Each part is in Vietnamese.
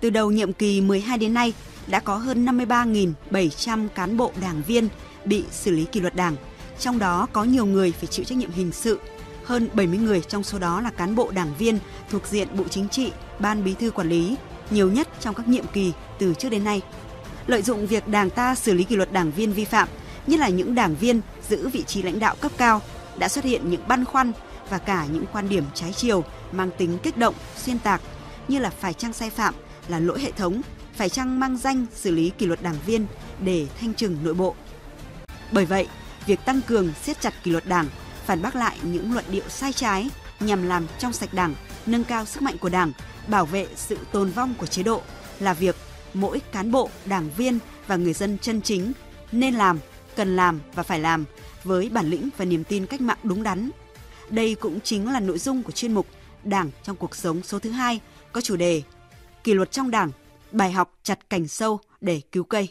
Từ đầu nhiệm kỳ 12 đến nay, đã có hơn 53.700 cán bộ đảng viên bị xử lý kỷ luật đảng, trong đó có nhiều người phải chịu trách nhiệm hình sự. Hơn 70 người trong số đó là cán bộ đảng viên thuộc diện Bộ Chính trị, Ban Bí thư Quản lý, nhiều nhất trong các nhiệm kỳ từ trước đến nay. Lợi dụng việc Đảng ta xử lý kỷ luật đảng viên vi phạm, nhất là những đảng viên giữ vị trí lãnh đạo cấp cao, đã xuất hiện những băn khoăn và cả những quan điểm trái chiều mang tính kích động, xuyên tạc như là phải chăng sai phạm là lỗi hệ thống, phải chăng mang danh xử lý kỷ luật đảng viên để thanh trừng nội bộ. Bởi vậy, việc tăng cường siết chặt kỷ luật đảng phản bác lại những luận điệu sai trái nhằm làm trong sạch đảng, nâng cao sức mạnh của đảng, bảo vệ sự tồn vong của chế độ là việc mỗi cán bộ, đảng viên và người dân chân chính nên làm, cần làm và phải làm với bản lĩnh và niềm tin cách mạng đúng đắn. Đây cũng chính là nội dung của chuyên mục Đảng trong cuộc sống số thứ hai có chủ đề kỷ luật trong đảng, bài học chặt cành sâu để cứu cây.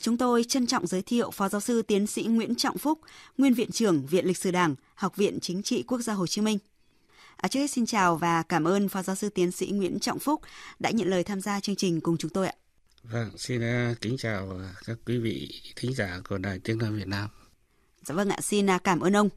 Chúng tôi trân trọng giới thiệu Phó Giáo sư Tiến sĩ Nguyễn Trọng Phúc, Nguyên Viện trưởng Viện Lịch sử Đảng, Học viện Chính trị Quốc gia Hồ Chí Minh. À, trước hết xin chào và cảm ơn Phó Giáo sư Tiến sĩ Nguyễn Trọng Phúc đã nhận lời tham gia chương trình cùng chúng tôi ạ. Vâng, xin à, kính chào các quý vị thính giả của Đài Tiếng Nói Việt Nam. Dạ vâng ạ, xin à, cảm ơn ông.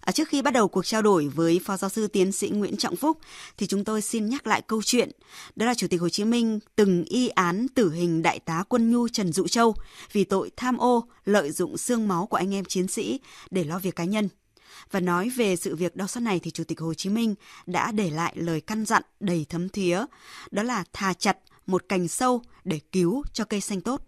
À, trước khi bắt đầu cuộc trao đổi với Phó Giáo sư Tiến sĩ Nguyễn Trọng Phúc, thì chúng tôi xin nhắc lại câu chuyện. Đó là Chủ tịch Hồ Chí Minh từng y án tử hình Đại tá Quân Nhu Trần Dụ Châu vì tội tham ô, lợi dụng xương máu của anh em chiến sĩ để lo việc cá nhân. Và nói về sự việc đau xót này thì Chủ tịch Hồ Chí Minh đã để lại lời căn dặn đầy thấm thía, đó là thà chặt một cành sâu để cứu cho cây xanh tốt.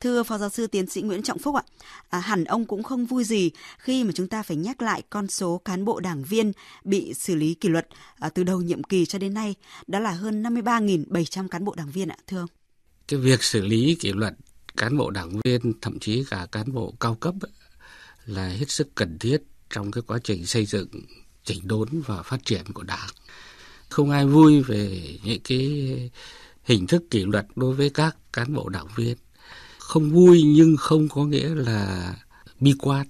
Thưa Phó Giáo sư Tiến sĩ Nguyễn Trọng Phúc ạ, à, hẳn ông cũng không vui gì khi mà chúng ta phải nhắc lại con số cán bộ đảng viên bị xử lý kỷ luật à, từ đầu nhiệm kỳ cho đến nay, đó là hơn 53.700 cán bộ đảng viên ạ, thưa ông. Cái việc xử lý kỷ luật cán bộ đảng viên, thậm chí cả cán bộ cao cấp là hết sức cần thiết trong cái quá trình xây dựng, chỉnh đốn và phát triển của đảng. Không ai vui về những cái hình thức kỷ luật đối với các cán bộ đảng viên không vui nhưng không có nghĩa là bi quan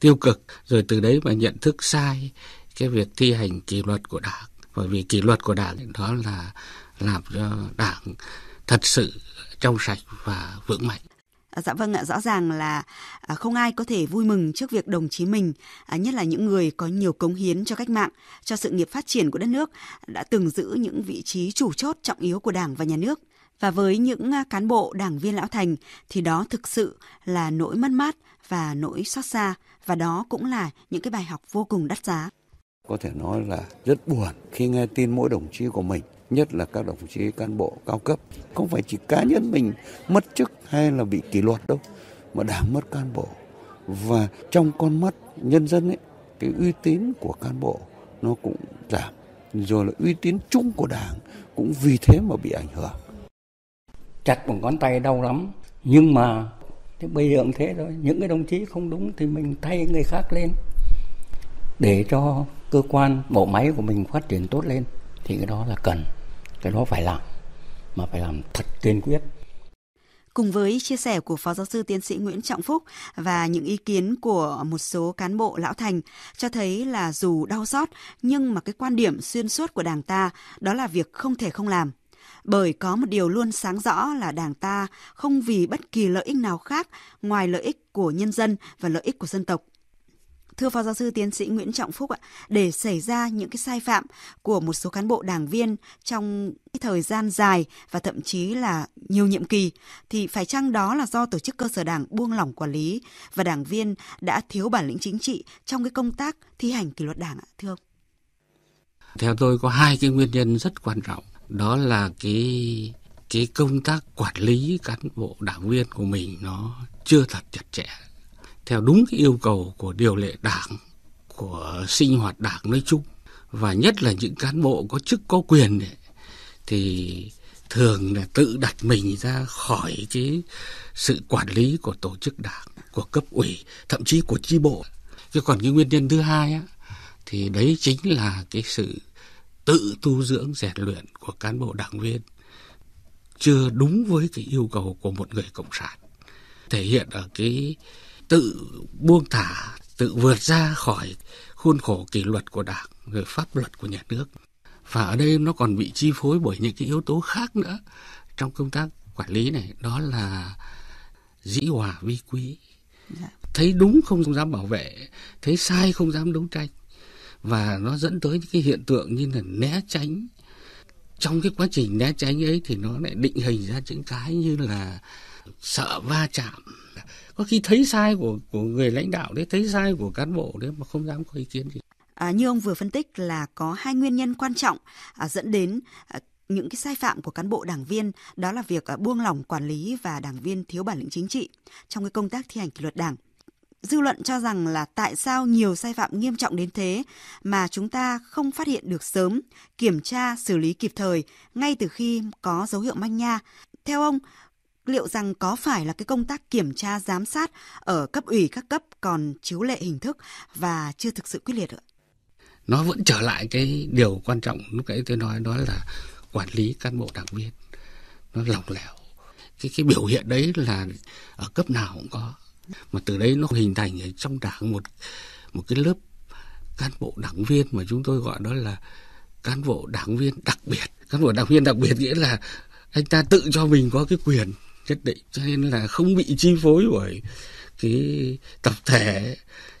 tiêu cực rồi từ đấy mà nhận thức sai cái việc thi hành kỷ luật của đảng bởi vì kỷ luật của đảng đó là làm cho đảng thật sự trong sạch và vững mạnh à, Dạ vâng ạ, rõ ràng là à, không ai có thể vui mừng trước việc đồng chí mình, à, nhất là những người có nhiều cống hiến cho cách mạng, cho sự nghiệp phát triển của đất nước, đã từng giữ những vị trí chủ chốt trọng yếu của Đảng và Nhà nước. Và với những à, cán bộ đảng viên lão thành thì đó thực sự là nỗi mất mát và nỗi xót xa và đó cũng là những cái bài học vô cùng đắt giá. Có thể nói là rất buồn khi nghe tin mỗi đồng chí của mình nhất là các đồng chí cán bộ cao cấp không phải chỉ cá nhân mình mất chức hay là bị kỷ luật đâu mà đảng mất cán bộ và trong con mắt nhân dân ấy cái uy tín của cán bộ nó cũng giảm rồi là uy tín chung của đảng cũng vì thế mà bị ảnh hưởng chặt bằng ngón tay đau lắm nhưng mà thế bây giờ cũng thế thôi những cái đồng chí không đúng thì mình thay người khác lên để cho cơ quan bộ máy của mình phát triển tốt lên thì cái đó là cần cái đó phải làm mà phải làm thật kiên quyết Cùng với chia sẻ của Phó Giáo sư Tiến sĩ Nguyễn Trọng Phúc và những ý kiến của một số cán bộ lão thành cho thấy là dù đau xót nhưng mà cái quan điểm xuyên suốt của Đảng ta đó là việc không thể không làm bởi có một điều luôn sáng rõ là Đảng ta không vì bất kỳ lợi ích nào khác ngoài lợi ích của nhân dân và lợi ích của dân tộc. Thưa Phó Giáo sư Tiến sĩ Nguyễn Trọng Phúc ạ, để xảy ra những cái sai phạm của một số cán bộ đảng viên trong cái thời gian dài và thậm chí là nhiều nhiệm kỳ thì phải chăng đó là do tổ chức cơ sở đảng buông lỏng quản lý và đảng viên đã thiếu bản lĩnh chính trị trong cái công tác thi hành kỷ luật đảng ạ, thưa ông? Theo tôi có hai cái nguyên nhân rất quan trọng đó là cái cái công tác quản lý cán bộ đảng viên của mình nó chưa thật chặt chẽ theo đúng cái yêu cầu của điều lệ đảng của sinh hoạt đảng nói chung và nhất là những cán bộ có chức có quyền ấy, thì thường là tự đặt mình ra khỏi cái sự quản lý của tổ chức đảng của cấp ủy thậm chí của chi bộ chứ còn cái nguyên nhân thứ hai á, thì đấy chính là cái sự tự tu dưỡng rèn luyện của cán bộ đảng viên chưa đúng với cái yêu cầu của một người cộng sản thể hiện ở cái tự buông thả tự vượt ra khỏi khuôn khổ kỷ luật của đảng rồi pháp luật của nhà nước và ở đây nó còn bị chi phối bởi những cái yếu tố khác nữa trong công tác quản lý này đó là dĩ hòa vi quý dạ. thấy đúng không dám bảo vệ thấy sai không dám đấu tranh và nó dẫn tới những cái hiện tượng như là né tránh trong cái quá trình né tránh ấy thì nó lại định hình ra những cái như là sợ va chạm có khi thấy sai của của người lãnh đạo đấy thấy sai của cán bộ đấy mà không dám có ý kiến gì à, như ông vừa phân tích là có hai nguyên nhân quan trọng à, dẫn đến à, những cái sai phạm của cán bộ đảng viên đó là việc à, buông lỏng quản lý và đảng viên thiếu bản lĩnh chính trị trong cái công tác thi hành kỷ luật đảng dư luận cho rằng là tại sao nhiều sai phạm nghiêm trọng đến thế mà chúng ta không phát hiện được sớm, kiểm tra, xử lý kịp thời ngay từ khi có dấu hiệu manh nha. Theo ông, liệu rằng có phải là cái công tác kiểm tra giám sát ở cấp ủy các cấp còn chiếu lệ hình thức và chưa thực sự quyết liệt ạ? Nó vẫn trở lại cái điều quan trọng lúc nãy tôi nói đó là quản lý cán bộ đảng viên nó lỏng lẻo cái cái biểu hiện đấy là ở cấp nào cũng có mà từ đấy nó hình thành ở trong đảng một một cái lớp cán bộ đảng viên mà chúng tôi gọi đó là cán bộ đảng viên đặc biệt cán bộ đảng viên đặc biệt nghĩa là anh ta tự cho mình có cái quyền nhất định cho nên là không bị chi phối bởi cái tập thể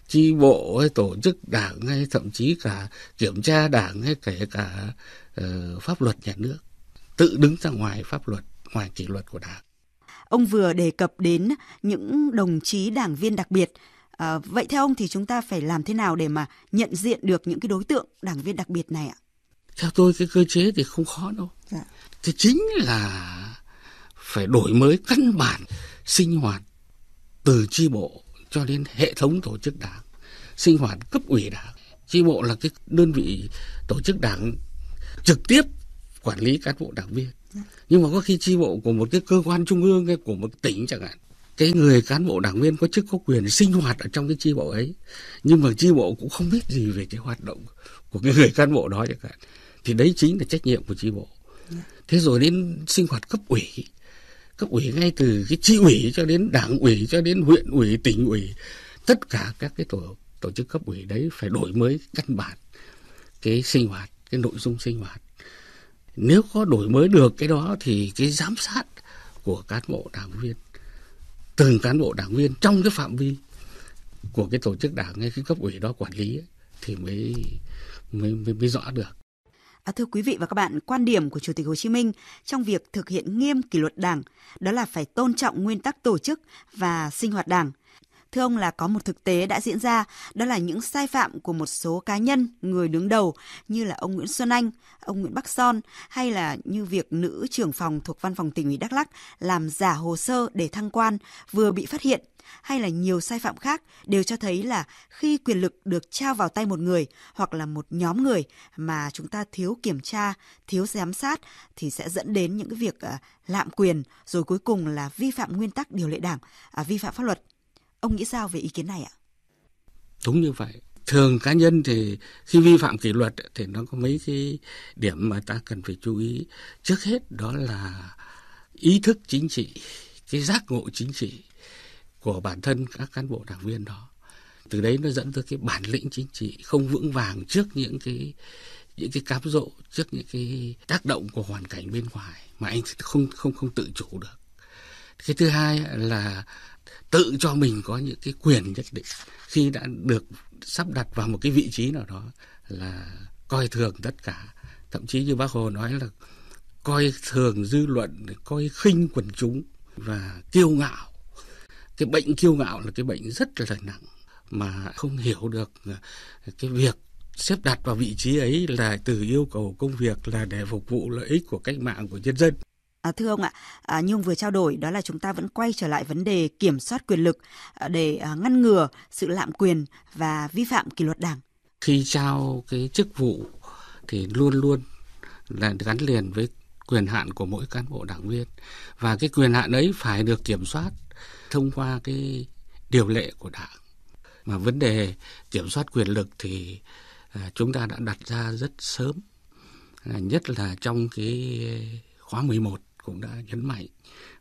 chi bộ hay tổ chức đảng hay thậm chí cả kiểm tra đảng hay kể cả uh, pháp luật nhà nước tự đứng ra ngoài pháp luật ngoài kỷ luật của đảng Ông vừa đề cập đến những đồng chí đảng viên đặc biệt. À, vậy theo ông thì chúng ta phải làm thế nào để mà nhận diện được những cái đối tượng đảng viên đặc biệt này ạ? Theo tôi cái cơ chế thì không khó đâu. Dạ. Thì chính là phải đổi mới căn bản sinh hoạt từ chi bộ cho đến hệ thống tổ chức đảng, sinh hoạt cấp ủy đảng. Chi bộ là cái đơn vị tổ chức đảng trực tiếp quản lý cán bộ đảng viên nhưng mà có khi chi bộ của một cái cơ quan trung ương hay của một tỉnh chẳng hạn cái người cán bộ đảng viên có chức có quyền sinh hoạt ở trong cái chi bộ ấy nhưng mà chi bộ cũng không biết gì về cái hoạt động của cái người cán bộ đó chẳng hạn thì đấy chính là trách nhiệm của chi bộ thế rồi đến sinh hoạt cấp ủy cấp ủy ngay từ cái tri ủy cho đến đảng ủy cho đến huyện ủy tỉnh ủy tất cả các cái tổ tổ chức cấp ủy đấy phải đổi mới căn bản cái sinh hoạt cái nội dung sinh hoạt nếu có đổi mới được cái đó thì cái giám sát của cán bộ đảng viên từng cán bộ đảng viên trong cái phạm vi của cái tổ chức đảng hay cái cấp ủy đó quản lý ấy, thì mới mới mới, mới rõ được. À, thưa quý vị và các bạn, quan điểm của Chủ tịch Hồ Chí Minh trong việc thực hiện nghiêm kỷ luật đảng đó là phải tôn trọng nguyên tắc tổ chức và sinh hoạt đảng, thưa ông là có một thực tế đã diễn ra, đó là những sai phạm của một số cá nhân, người đứng đầu như là ông Nguyễn Xuân Anh, ông Nguyễn Bắc Son hay là như việc nữ trưởng phòng thuộc văn phòng tỉnh ủy Đắk lắc làm giả hồ sơ để thăng quan vừa bị phát hiện hay là nhiều sai phạm khác đều cho thấy là khi quyền lực được trao vào tay một người hoặc là một nhóm người mà chúng ta thiếu kiểm tra, thiếu giám sát thì sẽ dẫn đến những cái việc à, lạm quyền rồi cuối cùng là vi phạm nguyên tắc điều lệ đảng, à, vi phạm pháp luật Ông nghĩ sao về ý kiến này ạ? Đúng như vậy. Thường cá nhân thì khi vi phạm kỷ luật thì nó có mấy cái điểm mà ta cần phải chú ý. Trước hết đó là ý thức chính trị, cái giác ngộ chính trị của bản thân các cán bộ đảng viên đó. Từ đấy nó dẫn tới cái bản lĩnh chính trị không vững vàng trước những cái những cái cám dỗ trước những cái tác động của hoàn cảnh bên ngoài mà anh không không không tự chủ được cái thứ hai là tự cho mình có những cái quyền nhất định khi đã được sắp đặt vào một cái vị trí nào đó là coi thường tất cả thậm chí như bác hồ nói là coi thường dư luận coi khinh quần chúng và kiêu ngạo cái bệnh kiêu ngạo là cái bệnh rất là nặng mà không hiểu được cái việc xếp đặt vào vị trí ấy là từ yêu cầu công việc là để phục vụ lợi ích của cách mạng của nhân dân À, thưa ông ạ, à, như ông vừa trao đổi đó là chúng ta vẫn quay trở lại vấn đề kiểm soát quyền lực à, để à, ngăn ngừa sự lạm quyền và vi phạm kỷ luật đảng. Khi trao cái chức vụ thì luôn luôn là gắn liền với quyền hạn của mỗi cán bộ đảng viên và cái quyền hạn ấy phải được kiểm soát thông qua cái điều lệ của đảng. Mà vấn đề kiểm soát quyền lực thì à, chúng ta đã đặt ra rất sớm, à, nhất là trong cái khóa 11 cũng đã nhấn mạnh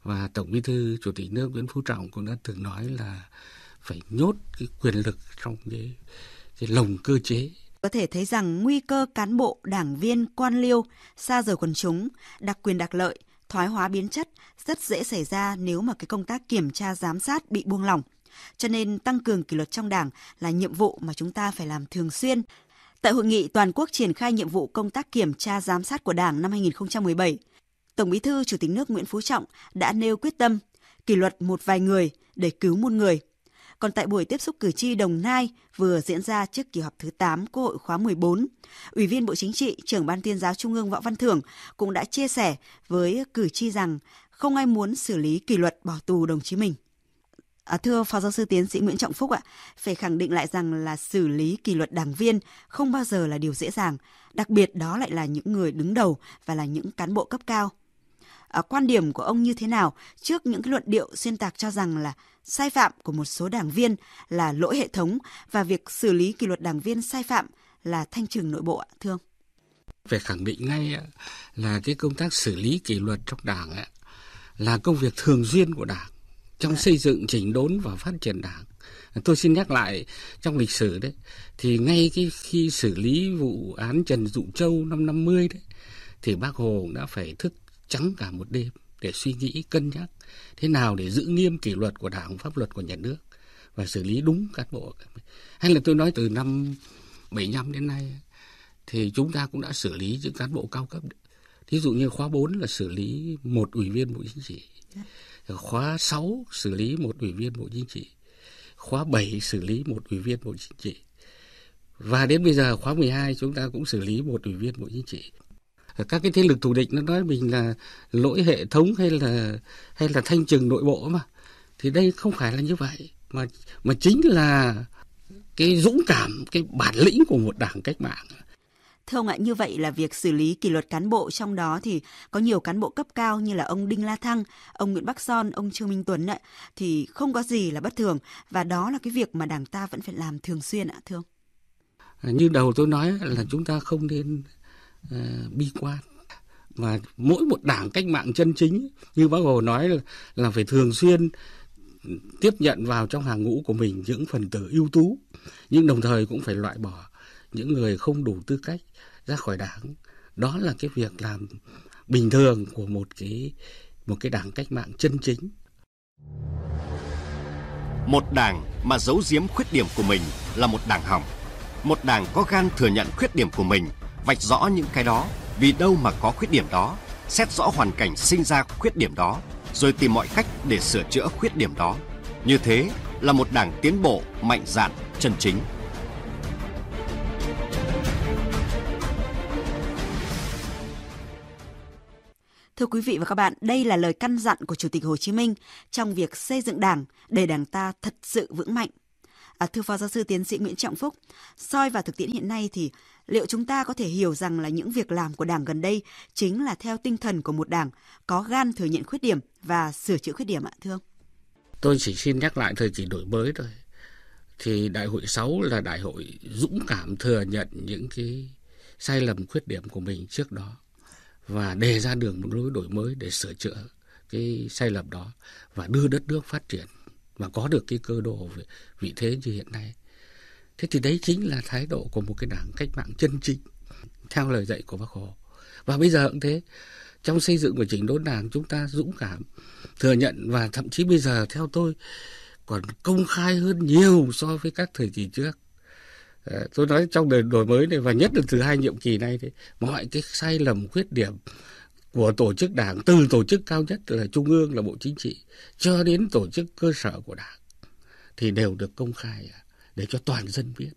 và Tổng Bí thư Chủ tịch nước Nguyễn Phú Trọng cũng đã từng nói là phải nhốt cái quyền lực trong cái cái lồng cơ chế có thể thấy rằng nguy cơ cán bộ, đảng viên, quan liêu xa rời quần chúng, đặc quyền đặc lợi, thoái hóa biến chất rất dễ xảy ra nếu mà cái công tác kiểm tra giám sát bị buông lỏng. Cho nên tăng cường kỷ luật trong đảng là nhiệm vụ mà chúng ta phải làm thường xuyên. Tại hội nghị toàn quốc triển khai nhiệm vụ công tác kiểm tra giám sát của Đảng năm 2017, Tổng Bí thư Chủ tịch nước Nguyễn Phú Trọng đã nêu quyết tâm kỷ luật một vài người để cứu một người. Còn tại buổi tiếp xúc cử tri Đồng Nai vừa diễn ra trước kỳ họp thứ 8 Quốc hội khóa 14, Ủy viên Bộ Chính trị, trưởng Ban tuyên giáo Trung ương Võ Văn Thưởng cũng đã chia sẻ với cử tri rằng không ai muốn xử lý kỷ luật bỏ tù đồng chí mình. À, thưa Phó Giáo sư Tiến sĩ Nguyễn Trọng Phúc ạ, phải khẳng định lại rằng là xử lý kỷ luật đảng viên không bao giờ là điều dễ dàng, đặc biệt đó lại là những người đứng đầu và là những cán bộ cấp cao. Ờ, quan điểm của ông như thế nào trước những cái luận điệu xuyên tạc cho rằng là sai phạm của một số đảng viên là lỗi hệ thống và việc xử lý kỷ luật đảng viên sai phạm là thanh trừng nội bộ ạ, thưa ông? Phải khẳng định ngay là cái công tác xử lý kỷ luật trong đảng là công việc thường xuyên của đảng trong dạ. xây dựng chỉnh đốn và phát triển đảng tôi xin nhắc lại trong lịch sử đấy thì ngay cái khi xử lý vụ án Trần Dụ Châu năm 50 đấy thì bác Hồ đã phải thức trắng cả một đêm để suy nghĩ cân nhắc thế nào để giữ nghiêm kỷ luật của đảng pháp luật của nhà nước và xử lý đúng cán bộ hay là tôi nói từ năm 75 đến nay thì chúng ta cũng đã xử lý những cán bộ cao cấp thí dụ như khóa 4 là xử lý một ủy viên bộ chính trị khóa 6 xử lý một ủy viên bộ chính trị khóa 7 xử lý một ủy viên bộ chính trị và đến bây giờ khóa 12 chúng ta cũng xử lý một ủy viên bộ chính trị các cái thế lực thù địch nó nói mình là lỗi hệ thống hay là hay là thanh trừng nội bộ mà thì đây không phải là như vậy mà mà chính là cái dũng cảm cái bản lĩnh của một đảng cách mạng Thưa ông ạ, như vậy là việc xử lý kỷ luật cán bộ trong đó thì có nhiều cán bộ cấp cao như là ông Đinh La Thăng, ông Nguyễn Bắc Son, ông Trương Minh Tuấn ạ, thì không có gì là bất thường và đó là cái việc mà đảng ta vẫn phải làm thường xuyên ạ, thưa ông. Như đầu tôi nói là chúng ta không nên Ờ, bi quan và mỗi một đảng cách mạng chân chính như bác hồ nói là, là phải thường xuyên tiếp nhận vào trong hàng ngũ của mình những phần tử ưu tú nhưng đồng thời cũng phải loại bỏ những người không đủ tư cách ra khỏi đảng đó là cái việc làm bình thường của một cái một cái đảng cách mạng chân chính một đảng mà giấu giếm khuyết điểm của mình là một đảng hỏng một đảng có gan thừa nhận khuyết điểm của mình vạch rõ những cái đó, vì đâu mà có khuyết điểm đó, xét rõ hoàn cảnh sinh ra khuyết điểm đó, rồi tìm mọi cách để sửa chữa khuyết điểm đó. Như thế là một đảng tiến bộ, mạnh dạn, chân chính. Thưa quý vị và các bạn, đây là lời căn dặn của Chủ tịch Hồ Chí Minh trong việc xây dựng Đảng để Đảng ta thật sự vững mạnh. À, thưa Phó Giáo sư Tiến sĩ Nguyễn Trọng Phúc, soi vào thực tiễn hiện nay thì liệu chúng ta có thể hiểu rằng là những việc làm của Đảng gần đây chính là theo tinh thần của một Đảng có gan thừa nhận khuyết điểm và sửa chữa khuyết điểm ạ thưa ông? Tôi chỉ xin nhắc lại thời kỳ đổi mới thôi. Thì đại hội 6 là đại hội dũng cảm thừa nhận những cái sai lầm khuyết điểm của mình trước đó và đề ra đường một lối đổi mới để sửa chữa cái sai lầm đó và đưa đất nước phát triển và có được cái cơ đồ vị thế như hiện nay Thế thì đấy chính là thái độ của một cái đảng cách mạng chân chính, theo lời dạy của bác Hồ. Và bây giờ cũng thế, trong xây dựng và chỉnh đốn đảng chúng ta dũng cảm, thừa nhận và thậm chí bây giờ theo tôi còn công khai hơn nhiều so với các thời kỳ trước. Ờ, tôi nói trong đời đổi mới này và nhất là từ hai nhiệm kỳ này thì mọi cái sai lầm khuyết điểm của tổ chức đảng từ tổ chức cao nhất là trung ương là bộ chính trị cho đến tổ chức cơ sở của đảng thì đều được công khai để cho toàn dân biết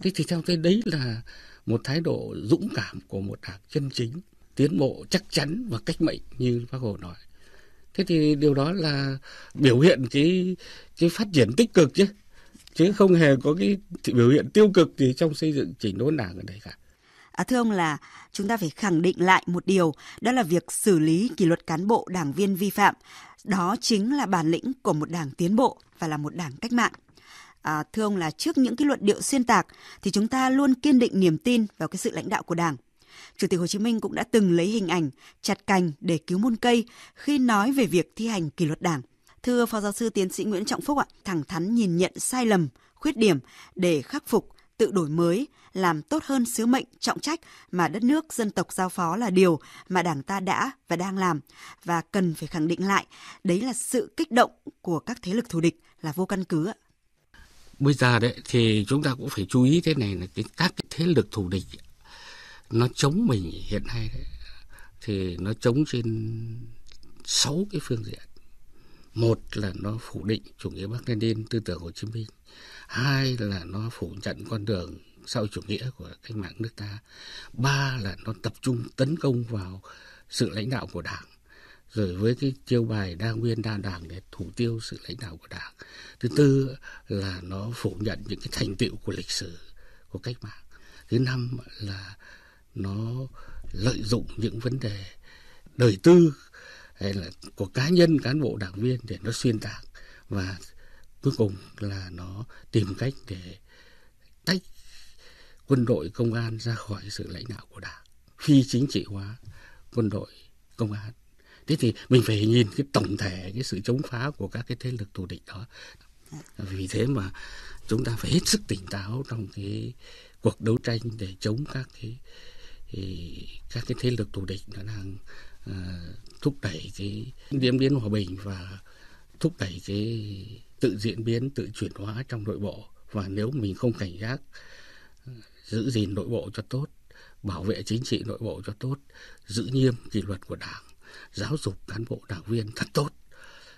thế thì theo tôi đấy là một thái độ dũng cảm của một đảng chân chính tiến bộ chắc chắn và cách mệnh như bác hồ nói thế thì điều đó là biểu hiện cái cái phát triển tích cực chứ chứ không hề có cái biểu hiện tiêu cực gì trong xây dựng chỉnh đốn đảng ở đây cả À, thưa ông là chúng ta phải khẳng định lại một điều, đó là việc xử lý kỷ luật cán bộ đảng viên vi phạm. Đó chính là bản lĩnh của một đảng tiến bộ và là một đảng cách mạng à, thưa ông là trước những cái luận điệu xuyên tạc thì chúng ta luôn kiên định niềm tin vào cái sự lãnh đạo của Đảng. Chủ tịch Hồ Chí Minh cũng đã từng lấy hình ảnh chặt cành để cứu muôn cây khi nói về việc thi hành kỷ luật Đảng. Thưa Phó Giáo sư Tiến sĩ Nguyễn Trọng Phúc ạ, thẳng thắn nhìn nhận sai lầm, khuyết điểm để khắc phục, tự đổi mới, làm tốt hơn sứ mệnh, trọng trách mà đất nước, dân tộc giao phó là điều mà Đảng ta đã và đang làm và cần phải khẳng định lại, đấy là sự kích động của các thế lực thù địch là vô căn cứ ạ bây giờ đấy thì chúng ta cũng phải chú ý thế này là cái các cái thế lực thù địch nó chống mình hiện nay đấy thì nó chống trên sáu cái phương diện một là nó phủ định chủ nghĩa Mác Lênin tư tưởng Hồ Chí Minh hai là nó phủ nhận con đường sau chủ nghĩa của cách mạng nước ta ba là nó tập trung tấn công vào sự lãnh đạo của đảng rồi với cái chiêu bài đa nguyên đa đảng để thủ tiêu sự lãnh đạo của đảng thứ tư là nó phủ nhận những cái thành tựu của lịch sử của cách mạng thứ năm là nó lợi dụng những vấn đề đời tư hay là của cá nhân cán bộ đảng viên để nó xuyên tạc và cuối cùng là nó tìm cách để tách quân đội công an ra khỏi sự lãnh đạo của đảng phi chính trị hóa quân đội công an thế thì mình phải nhìn cái tổng thể cái sự chống phá của các cái thế lực thù địch đó vì thế mà chúng ta phải hết sức tỉnh táo trong cái cuộc đấu tranh để chống các cái các cái thế lực thù địch nó đang uh, thúc đẩy cái diễn biến hòa bình và thúc đẩy cái tự diễn biến tự chuyển hóa trong nội bộ và nếu mình không cảnh giác ờ, giữ gìn nội bộ cho tốt bảo vệ chính trị nội bộ cho tốt giữ nghiêm kỷ luật của đảng giáo dục cán bộ đảng viên thật tốt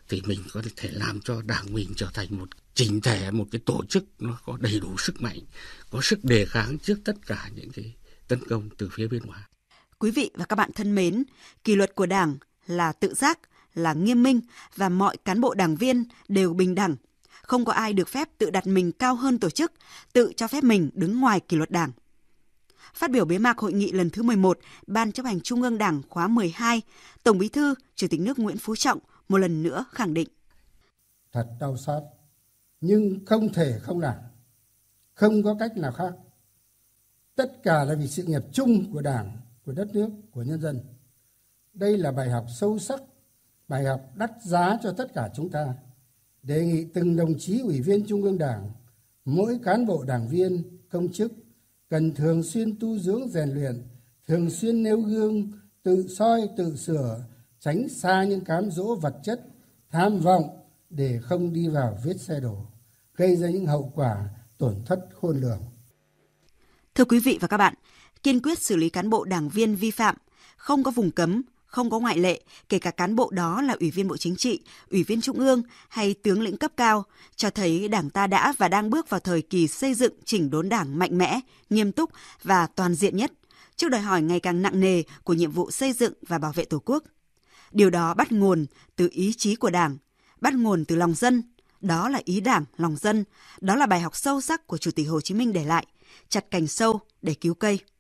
thì mình có thể làm cho đảng mình trở thành một chỉnh thể một cái tổ chức nó có đầy đủ sức mạnh có sức đề kháng trước tất cả những cái tấn công từ phía bên ngoài quý vị và các bạn thân mến kỷ luật của đảng là tự giác là nghiêm minh và mọi cán bộ đảng viên đều bình đẳng không có ai được phép tự đặt mình cao hơn tổ chức tự cho phép mình đứng ngoài kỷ luật đảng Phát biểu bế mạc hội nghị lần thứ 11 Ban chấp hành Trung ương Đảng khóa 12, Tổng Bí thư, Chủ tịch nước Nguyễn Phú Trọng một lần nữa khẳng định. Thật đau xót, nhưng không thể không làm. Không có cách nào khác. Tất cả là vì sự nghiệp chung của Đảng, của đất nước, của nhân dân. Đây là bài học sâu sắc, bài học đắt giá cho tất cả chúng ta. Đề nghị từng đồng chí ủy viên Trung ương Đảng, mỗi cán bộ đảng viên, công chức cần thường xuyên tu dưỡng rèn luyện thường xuyên nêu gương tự soi tự sửa tránh xa những cám dỗ vật chất tham vọng để không đi vào vết xe đổ gây ra những hậu quả tổn thất khôn lường thưa quý vị và các bạn kiên quyết xử lý cán bộ đảng viên vi phạm không có vùng cấm không có ngoại lệ, kể cả cán bộ đó là Ủy viên Bộ Chính trị, Ủy viên Trung ương hay tướng lĩnh cấp cao, cho thấy Đảng ta đã và đang bước vào thời kỳ xây dựng chỉnh đốn Đảng mạnh mẽ, nghiêm túc và toàn diện nhất trước đòi hỏi ngày càng nặng nề của nhiệm vụ xây dựng và bảo vệ Tổ quốc. Điều đó bắt nguồn từ ý chí của Đảng, bắt nguồn từ lòng dân, đó là ý Đảng, lòng dân, đó là bài học sâu sắc của Chủ tịch Hồ Chí Minh để lại, chặt cành sâu để cứu cây.